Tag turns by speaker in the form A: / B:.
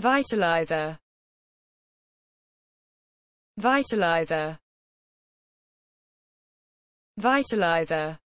A: Vitalizer Vitalizer Vitalizer